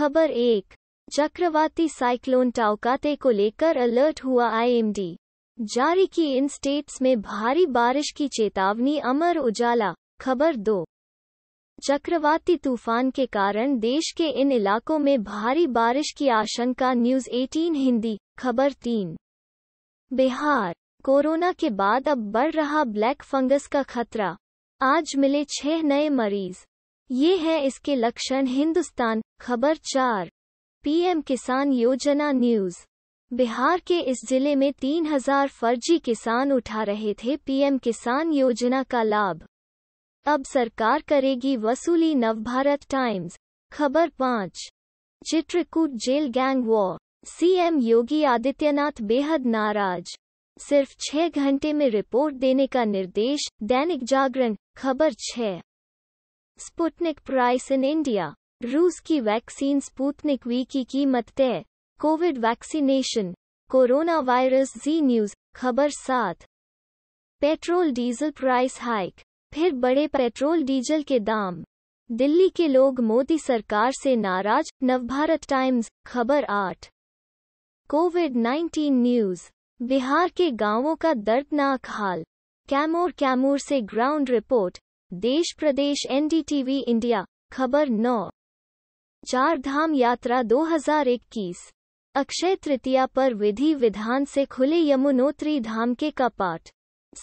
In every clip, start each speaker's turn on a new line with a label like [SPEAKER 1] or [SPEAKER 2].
[SPEAKER 1] खबर एक चक्रवाती साइक्लोन टाउकाते को लेकर अलर्ट हुआ आईएमडी जारी की इन स्टेट्स में भारी बारिश की चेतावनी अमर उजाला खबर दो चक्रवाती तूफान के कारण देश के इन इलाकों में भारी बारिश की आशंका न्यूज 18 हिंदी खबर तीन बिहार कोरोना के बाद अब बढ़ रहा ब्लैक फंगस का खतरा आज मिले छह नए मरीज ये हैं इसके लक्षण हिंदुस्तान खबर चार पीएम किसान योजना न्यूज बिहार के इस जिले में तीन हजार फर्जी किसान उठा रहे थे पीएम किसान योजना का लाभ अब सरकार करेगी वसूली नवभारत टाइम्स खबर पाँच Chitrakoot jail gang war CM Yogi Adityanath बेहद नाराज सिर्फ छह घंटे में रिपोर्ट देने का निर्देश दैनिक जागरण खबर छह स्पुतनिक प्राइस इन इंडिया रूस की वैक्सीन स्पुतनिक वी की कीमत तय covid vaccination corona virus Zee news खबर सात पेट्रोल डीजल प्राइस हाइक फिर बड़े पेट्रोल डीजल के दाम दिल्ली के लोग मोदी सरकार से नाराज नवभारत टाइम्स खबर आठ कोविड 19 न्यूज बिहार के गांवों का दर्दनाक हाल कैमोर कैमोर से ग्राउंड रिपोर्ट देश प्रदेश एनडीटीवी इंडिया खबर नौ चार धाम यात्रा 2021 अक्षय तृतीया पर विधि विधान से खुले यमुनोत्री धाम के कपाट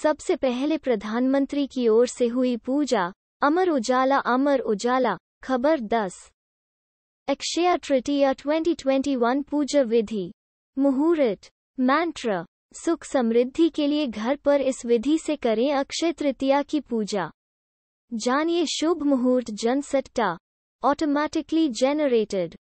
[SPEAKER 1] सबसे पहले प्रधानमंत्री की ओर से हुई पूजा अमर उजाला अमर उजाला खबर 10 अक्षय तृतीया 2021 पूजा विधि मुहूर्त मैंट्र सुख समृद्धि के लिए घर पर इस विधि से करें अक्षय तृतीया की पूजा Janie Shubh Muhurt Jansetta. Automatically generated.